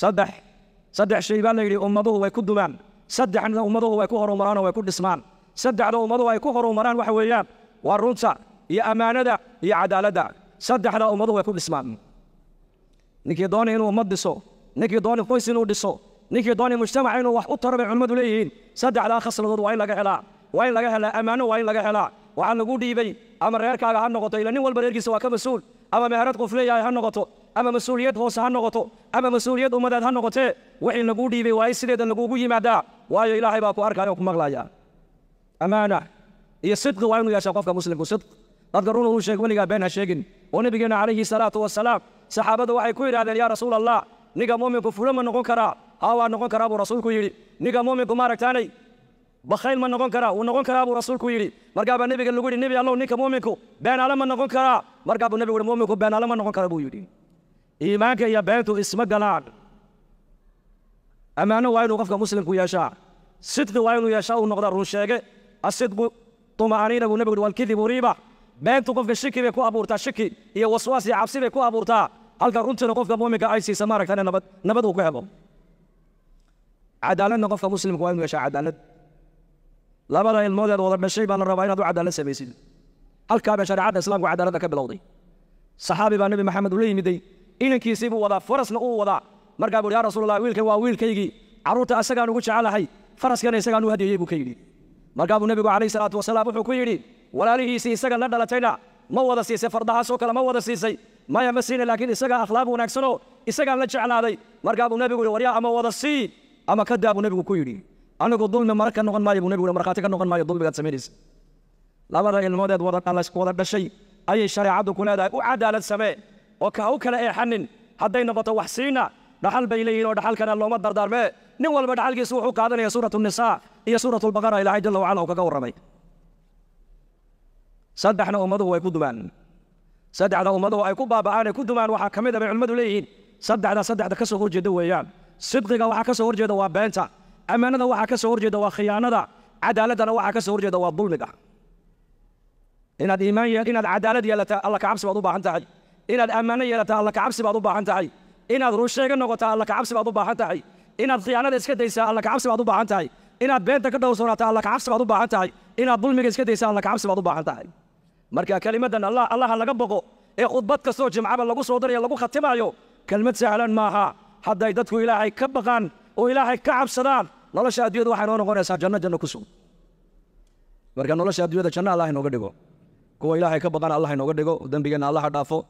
saddex saddex shay baa la yidhi ummaduhu way ku dumaan saddexna ummaduhu way ku horumaraan oo way ku dhismaan saddexda ummaduhu ay ku horumaraan waxa weeyaan waa runta iyo ammaanada iyo cadaaladda saddexda ummaduhu way ku dhismaan ninkii doonay inuu ummad dhiso ninkii doonay qoys inuu dhiso ninkii doonay mujtamac inuu wax u taro bay culimmadu leeyihiin saddexdaa khasladood waa in laga helaa waa in laga helaa ammaano waa in laga helaa waxaa lagu dhiibay ama reerkaaga ha noqoto ila nin walba reerkiisa waa ka mas-uul ama meherad qof leeyahay ha noqoto ama mas-uuliyad hoose ha noqoto ama mas-uuliyad ummadaad ha noqotee wixii laguu dhiibay waa in sideeda laguugu yimaadaa waayo ilaahay baa ku arkaya oo ku maqlaya amaana iyo sidqi waa inuu yeeshaa qofka muslimku sidq dadka run uu sheegay weligaa been ha sheegin oo nabigeena calayhi salaatu wasalaam saxaabadu waxay ku yidhahdeen yaa rasuul allah ninka muuminku fula ma noqon karaa haa waa noqon karaa buu rasuulku yidhi ninka muuminku maaragtaanay bakayl ma noqon karaa wuu noqon karaa buu rasuulku yidhi markaabaa nebiga lagu yidhi nebi allow ninka muuminku been ale ma noqon karaa markaa buu nebigu yidhi muuminku been ale ma noqon kara buu yidhi إيمانك يا بيت اسم جلال أما أنا وين وقف مسلم كويا شاع ست وين يا شاع ونقدر رشاقة أسد طمأنينة ونبي والكذب ريبة بين توقف الشك بكو أبورتا شكي هي وسواس يا عبسي بكو أبورتا هل كرنت نقف في بومك أي سي سمارك أنا نبد نبد وكهبه عدالة نقف في مسلم كوين ويشا عدالة لا بلا الموضة دولة بشي بان الربعين دو عدالة سبيسين هل كابا شرعات الإسلام وعدالة كابا لوضي صحابي بان محمد وليه مدي inankiisiibuu wadaa farasna uu wadaa markaa buui yaa rasuulallah wiilkan waa wiilkaygii carruurta asagaan ugu jecelahay faraskana isagaan u hadiyeeyey buu ka yidhi markaa buu nebigu calayhi salaatu wasalaam wuxuu ku yidhi walaalihiisii isagan la dhalatayna ma wada siisay fardahaasoo kale ma wada siisay maya ma siina laakiin isagaa akhlaaq wanaagsanoo isagaan la jeclaaday markaa buu nebigu yidhi waryaa ama wada sii ama ka daa buu nebigu ku yidhi anigu dulmi mara ka noqon maayo buu nebigu yidhi markhaati ka noqon maayo dulmigaad samaynaysa labada ilmoodeed wada dhashay ayay shareecaddu ku leedahay u cadaalad samee وكاو كلا إيه حنن هذين بتو وحسينا دخل بيلين ودخل كنا لوما دردار ما نقول بدخل جسوع كادن يا سورة النساء يا سورة البقرة إلى عيد الله وعلى وكاو رمي سد إحنا أمضوا ويكودمان سد على أمضوا ويكوبا بعاني كودمان وحكمي ده بعلم دليل سد على سد على كسر جد ويان صدق جوا كسر جد وابنتا أمانة جوا كسر جد وخيانة عدالة جوا كسر جد وظلم إن الإيمان إن العدالة يلا الله كعبس وضوبة عن تعالي inaad ammaano yeelataa alla kacabsi baad u baahan tahay inaad runsheega noqotaa alla kacabsi baad u baahan tahay inaad khiyaanada iska daysaa alla kacabsi baad u baahan tahay inaad beenta ka dhowrsoonaataa alla kacabsi baad u baahan tahay inaad dulmiga iska daysaa alla kacabsi baad u baahan tahay marka kelimadan allah allaha laga boqo ee khudbad kastoo jimcaba lagu soo darayo lagu khatimayo kelmad sahlan maaha hadday dadku ilaahay ka baqaan oo ilaahay ka cabsadaan nolosha adduunyada waxay noo noqonaysaa janno janno ku sugan marka nolosha adduunyada janno allah inooga dhigo kuwa ilaahay ka baqana allah inooga dhigo dembigeenna allaha dhaafo